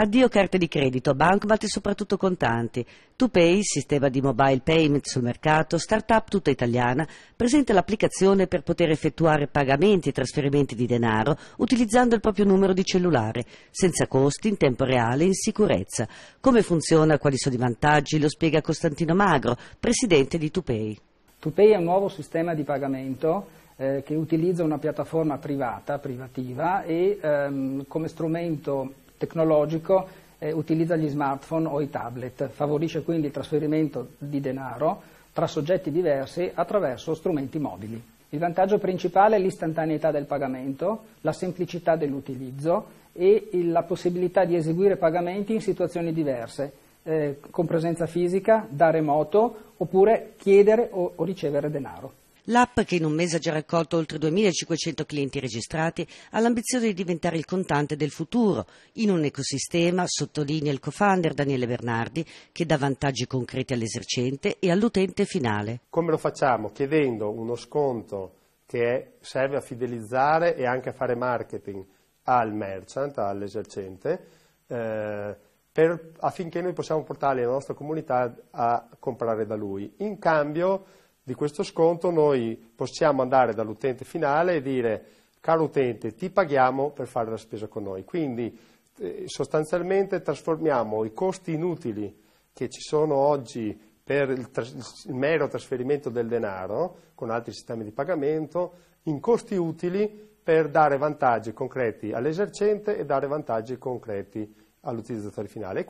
Addio carte di credito, bancomat e soprattutto contanti. TuPay, sistema di mobile payment sul mercato, startup tutta italiana, presenta l'applicazione per poter effettuare pagamenti e trasferimenti di denaro utilizzando il proprio numero di cellulare, senza costi, in tempo reale e in sicurezza. Come funziona, quali sono i vantaggi, lo spiega Costantino Magro, presidente di TuPay. TuPay è un nuovo sistema di pagamento eh, che utilizza una piattaforma privata, privativa, e ehm, come strumento tecnologico eh, utilizza gli smartphone o i tablet, favorisce quindi il trasferimento di denaro tra soggetti diversi attraverso strumenti mobili. Il vantaggio principale è l'istantaneità del pagamento, la semplicità dell'utilizzo e la possibilità di eseguire pagamenti in situazioni diverse, eh, con presenza fisica, da remoto oppure chiedere o, o ricevere denaro. L'app, che in un mese ha già raccolto oltre 2.500 clienti registrati, ha l'ambizione di diventare il contante del futuro, in un ecosistema, sottolinea il co-founder Daniele Bernardi, che dà vantaggi concreti all'esercente e all'utente finale. Come lo facciamo? Chiedendo uno sconto che serve a fidelizzare e anche a fare marketing al merchant, all'esercente, eh, per, affinché noi possiamo portare la nostra comunità a comprare da lui. In cambio di questo sconto noi possiamo andare dall'utente finale e dire caro utente ti paghiamo per fare la spesa con noi. Quindi eh, sostanzialmente trasformiamo i costi inutili che ci sono oggi per il, tras il mero trasferimento del denaro con altri sistemi di pagamento in costi utili per dare vantaggi concreti all'esercente e dare vantaggi concreti all'utilizzatore finale.